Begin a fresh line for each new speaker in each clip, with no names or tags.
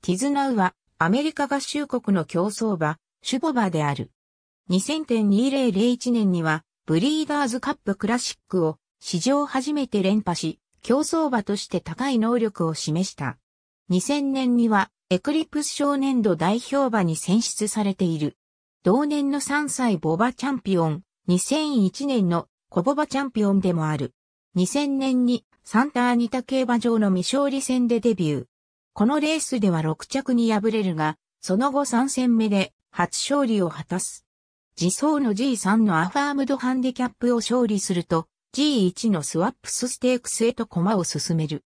ティズナウは、アメリカ合衆国の競争馬、シュボバである。2000.2001年には、ブリーダーズカップクラシックを史上初めて連覇し、競争馬として高い能力を示した。2000年には、エクリプス少年度代表馬に選出されている。同年の3歳ボバチャンピオン、2001年のコボバチャンピオンでもある。2000年にサンターニタ競馬場の未勝利戦でデビュー。このレースでは6着に敗れるが、その後3戦目で初勝利を果たす。自走の G3 のアファームドハンディキャップを勝利すると、G1 のスワップスステークスへと駒を進める。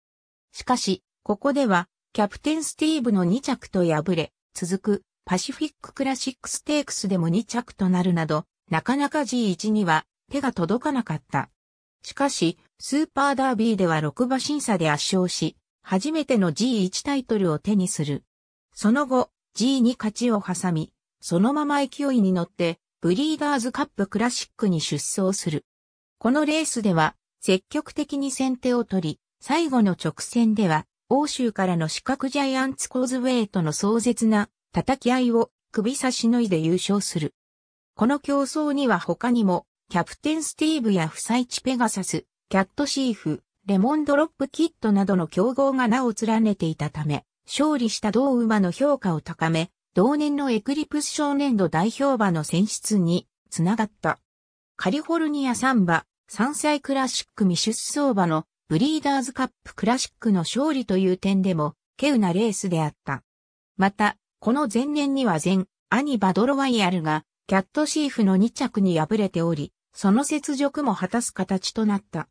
しかし、ここでは、キャプテンスティーブの2着と敗れ、続くパシフィッククラシックステークスでも2着となるなど、なかなか G1 には手が届かなかった。しかし、スーパーダービーでは6馬審査で圧勝し、初めての G1 タイトルを手にする。その後、G2 勝ちを挟み、そのまま勢いに乗って、ブリーダーズカップクラシックに出走する。このレースでは、積極的に先手を取り、最後の直線では、欧州からの四角ジャイアンツコーズウェイとの壮絶な叩き合いを首差しのいで優勝する。この競争には他にも、キャプテンスティーブやフサイチペガサス、キャットシーフ、レモンドロップキットなどの競合が名を連ねていたため、勝利した同馬の評価を高め、同年のエクリプス少年度代表馬の選出につながった。カリフォルニアサンバ、山菜クラシック未出走馬のブリーダーズカップクラシックの勝利という点でも、稀有なレースであった。また、この前年には前、アニバドロワイヤルが、キャットシーフの2着に敗れており、その雪辱も果たす形となった。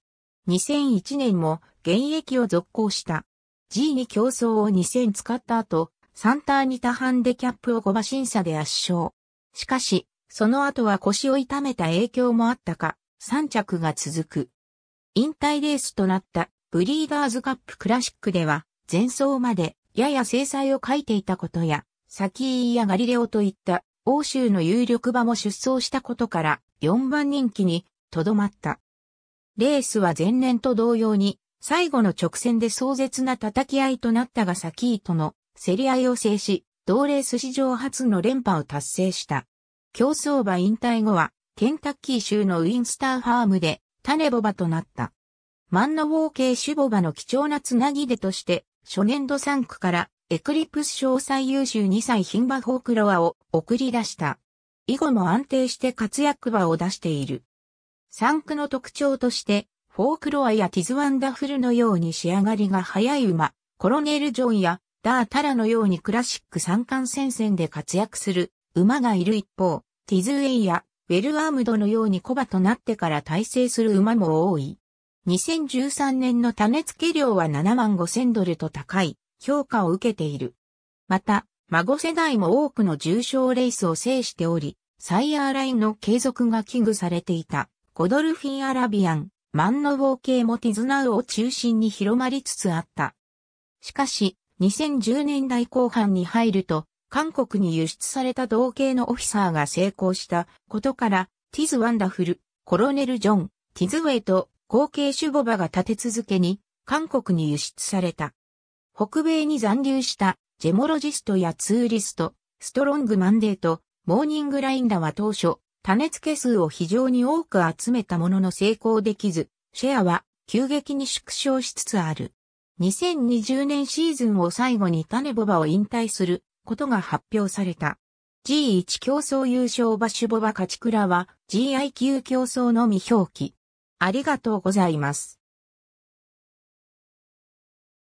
2001年も現役を続行した。G2 競争を2000使った後、サンターニタハンデキャップを5馬審査で圧勝。しかし、その後は腰を痛めた影響もあったか、3着が続く。引退レースとなったブリーダーズカップクラシックでは、前走までやや制裁を書いていたことや、サキーやガリレオといった欧州の有力馬も出走したことから4番人気にとどまった。レースは前年と同様に、最後の直線で壮絶な叩き合いとなったがサキーとの競り合いを制し、同レース史上初の連覇を達成した。競争馬引退後は、ケンタッキー州のウィンスターファームで、種ボバとなった。マンノウォー系種ボバの貴重なつなぎでとして、初年度3区から、エクリプス賞最優秀2歳牝馬フォークロアを送り出した。以後も安定して活躍馬を出している。産クの特徴として、フォークロアやティズワンダフルのように仕上がりが早い馬、コロネル・ジョンやダー・タラのようにクラシック三冠戦線で活躍する馬がいる一方、ティズウェイやウェルアームドのようにコバとなってから体制する馬も多い。2013年の種付け量は7万5千ドルと高い評価を受けている。また、孫世代も多くの重賞レースを制しており、サイヤーラインの継続が危惧されていた。ゴドルフィン・アラビアン、マンノウォー系もティズナウを中心に広まりつつあった。しかし、2010年代後半に入ると、韓国に輸出された同系のオフィサーが成功したことから、ティズ・ワンダフル、コロネル・ジョン、ティズ・ウェイと後継種ボバが立て続けに韓国に輸出された。北米に残留したジェモロジストやツーリスト、ストロングマンデーとモーニングラインらは当初種付け数を非常に多く集めたものの成功できず、シェアは急激に縮小しつつある。2020年シーズンを最後に種ボバを引退することが発表された。G1 競争優勝バシュボバ勝倉は GIQ 競争のみ表記。ありがとうございます。